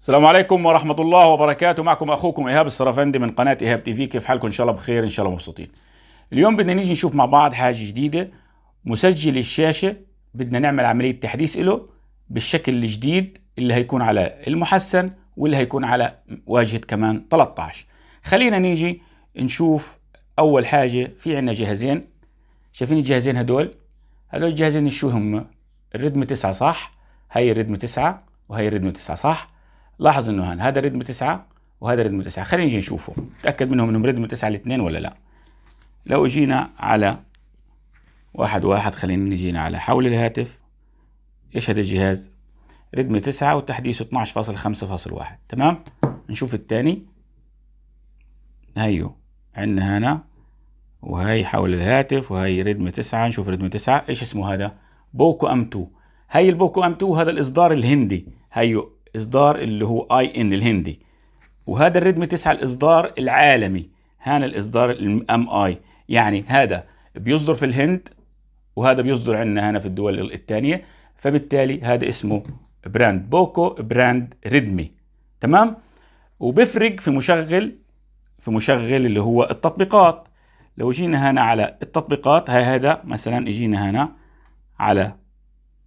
السلام عليكم ورحمة الله وبركاته معكم أخوكم إيهاب السرفندي من قناة إيهاب تي في كيف حالكم إن شاء الله بخير إن شاء الله مبسوطين اليوم بدنا نيجي نشوف مع بعض حاجة جديدة مسجل الشاشة بدنا نعمل عملية تحديث له بالشكل الجديد اللي هيكون على المحسن واللي هيكون على واجهة كمان 13 خلينا نيجي نشوف أول حاجة في عنا جهازين شايفين الجهازين هدول هدول الجهازين شو هم الريدم 9 صح هاي الريدم 9 وهي الريدم 9 صح لاحظ انه هان هذا ريدم 9 وهذا ريدم 9 خلينا نجي نشوفه تاكد منهم انهم ريدم 9 الاثنين ولا لا لو اجينا على واحد واحد خلينا نجينا على حول الهاتف يشهد الجهاز ريدم 9 وتحديثه 12.5.1 تمام نشوف الثاني هيو عندنا هنا وهي حول الهاتف وهي ريدم 9 نشوف ريدم 9 ايش اسمه هذا بوكو ام 2 هي البوكو ام 2 هذا الاصدار الهندي هيو اصدار اللي هو اي ان الهندي وهذا الريدمي 9 الاصدار العالمي هنا الاصدار الام اي يعني هذا بيصدر في الهند وهذا بيصدر عندنا هنا في الدول الثانيه فبالتالي هذا اسمه براند بوكو براند ريدمي تمام وبيفرق في مشغل في مشغل اللي هو التطبيقات لو جينا هنا على التطبيقات هاي هذا مثلا اجينا هنا على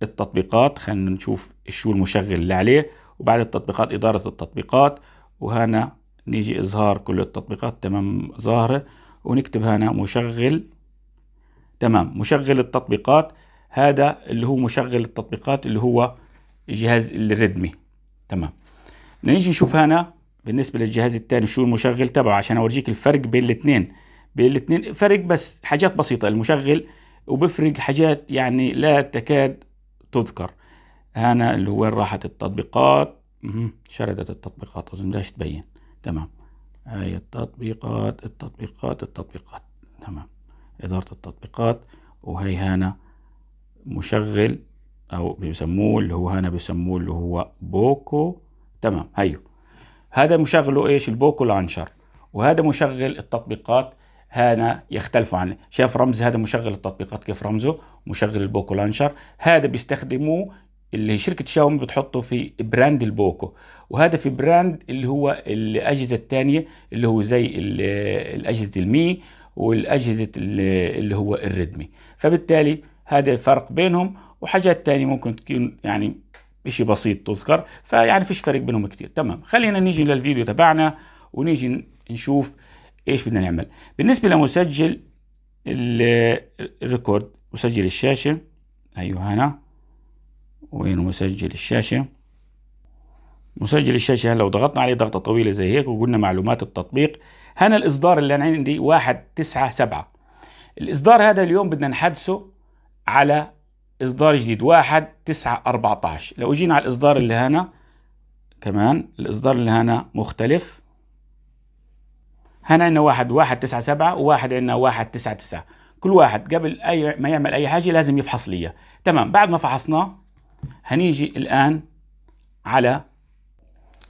التطبيقات خلينا نشوف شو المشغل اللي عليه وبعد التطبيقات إدارة التطبيقات وهنا نيجي إظهار كل التطبيقات تمام ظاهرة ونكتب هنا مشغل تمام مشغل التطبيقات هذا اللي هو مشغل التطبيقات اللي هو جهاز الريدمي تمام نيجي نشوف هنا بالنسبة للجهاز الثاني شو المشغل تبعه عشان أورجيك الفرق بين الاثنين بين الاثنين فرق بس حاجات بسيطة المشغل وبفرق حاجات يعني لا تكاد تذكر هنا اللي هو وين راحت التطبيقات شردت التطبيقات اظن ليش تبين تمام هاي التطبيقات التطبيقات التطبيقات تمام إدارة التطبيقات وهي هنا مشغل أو بيسموه اللي هو هنا بيسموه اللي هو بوكو تمام هيو هذا مشغله إيش البوكو لانشر وهذا مشغل التطبيقات هنا يختلفوا عن شاف رمز هذا مشغل التطبيقات كيف رمزه مشغل البوكو لانشر هذا بيستخدموه اللي شركه شاومي بتحطه في براند البوكو وهذا في براند اللي هو الاجهزه الثانيه اللي هو زي الاجهزه المي والاجهزه اللي هو الريدمي فبالتالي هذا الفرق بينهم وحاجات تانية ممكن تكون يعني شيء بسيط تذكر فيعني فيش فرق بينهم كتير تمام خلينا نيجي للفيديو تبعنا ونيجي نشوف ايش بدنا نعمل بالنسبه لمسجل الريكورد مسجل الشاشه ايوه هنا وين مسجل الشاشة مسجل الشاشة لو ضغطنا عليه ضغطة طويلة زي هيك وقلنا معلومات التطبيق هنا الإصدار اللي أنا عندي واحد تسعة سبعة الإصدار هذا اليوم بدنا نحدثه على إصدار جديد واحد تسعة أربعة عشر لو جينا على الإصدار اللي هنا كمان الإصدار اللي هنا مختلف هنا عندنا واحد واحد تسعة سبعة وواحد عندنا واحد تسعة تسعة كل واحد قبل أي ما يعمل أي حاجة لازم يفحص لي تمام بعد ما فحصناه هنيجي الآن على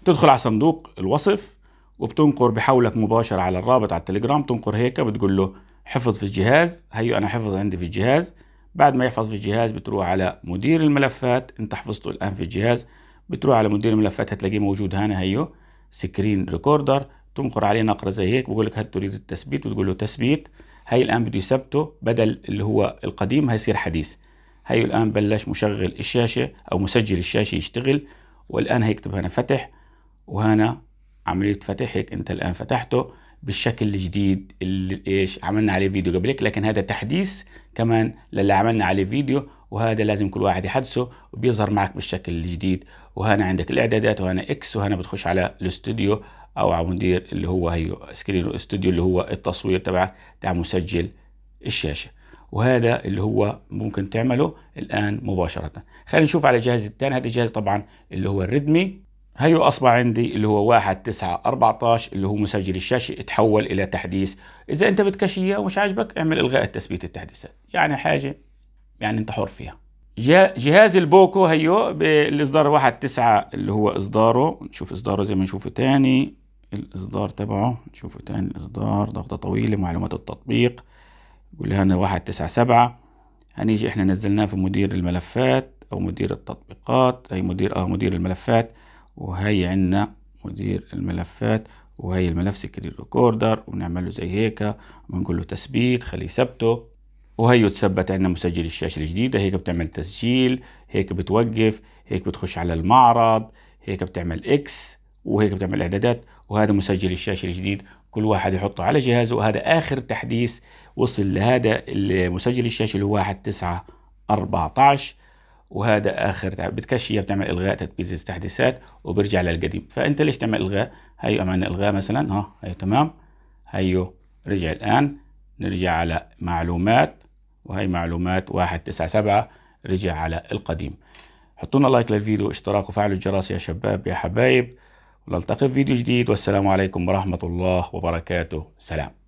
تدخل على صندوق الوصف وبتنقر بحولك مباشرة على الرابط على التليجرام تنقر هيك بتقول له حفظ في الجهاز هيو أنا حفظ عندي في الجهاز بعد ما يحفظ في الجهاز بتروح على مدير الملفات انت حفظته الآن في الجهاز بتروح على مدير الملفات هتلاقيه موجود هنا هيو سكرين ريكوردر تنقر عليه نقرة زي هيك بقول لك هل تريد التثبيت وتقول له تثبيت هي الآن بده يثبته بدل اللي هو القديم هيصير حديث هي الآن بلش مشغل الشاشة أو مسجل الشاشة يشتغل والآن هيكتب طيب هنا فتح وهنا عملية فتح هيك أنت الآن فتحته بالشكل الجديد اللي إيش عملنا عليه فيديو قبل هيك لكن هذا تحديث كمان للي عملنا عليه فيديو وهذا لازم كل واحد يحدثه وبيظهر معك بالشكل الجديد وهنا عندك الإعدادات وهنا إكس وهنا بتخش على الاستوديو أو على مدير اللي هو هيو سكرين استوديو اللي هو التصوير تبعك تاع مسجل الشاشة وهذا اللي هو ممكن تعمله الآن مباشرة خلينا نشوف على الجهاز الثاني هذا الجهاز طبعا اللي هو الريدمي هيو أصبح عندي اللي هو 1914 اللي هو مسجل الشاشة تحول إلى تحديث إذا أنت بدكش إياه ومش عاجبك اعمل إلغاء تثبيت التحديثات يعني حاجة يعني أنت حر فيها جهاز البوكو هيو بالإصدار 19 اللي هو إصداره نشوف إصداره زي ما نشوفه تاني الإصدار تبعه نشوفه تاني الإصدار ضغطة طويلة معلومات التطبيق يقول لي هنا واحد تسعة سبعة هنيجي احنا نزلناه في مدير الملفات او مدير التطبيقات اي مدير اه مدير الملفات وهي عندنا مدير الملفات وهي الملف سكري ريكوردر ونعمله له زي هيك ونقول له تثبيت خليه ثبته وهي تثبت عندنا مسجل الشاشه الجديده هيك بتعمل تسجيل هيك بتوقف هيك بتخش على المعرض هيك بتعمل اكس وهيك بتعمل اعدادات وهذا مسجل الشاشه الجديد كل واحد يحطه على جهازه وهذا اخر تحديث وصل لهذا المسجل الشاشه اللي هو 14 وهذا اخر بتكش هي بتعمل الغاء تثبيت التحديثات وبرجع للقديم فانت ليش تعمل الغاء هي عملنا الغاء مثلا ها هي تمام هيو رجع الان نرجع على معلومات وهي معلومات 197 رجع على القديم حطونا لايك للفيديو اشتراك وفعلوا الجرس يا شباب يا حبايب ونلتقي في فيديو جديد والسلام عليكم ورحمة الله وبركاته سلام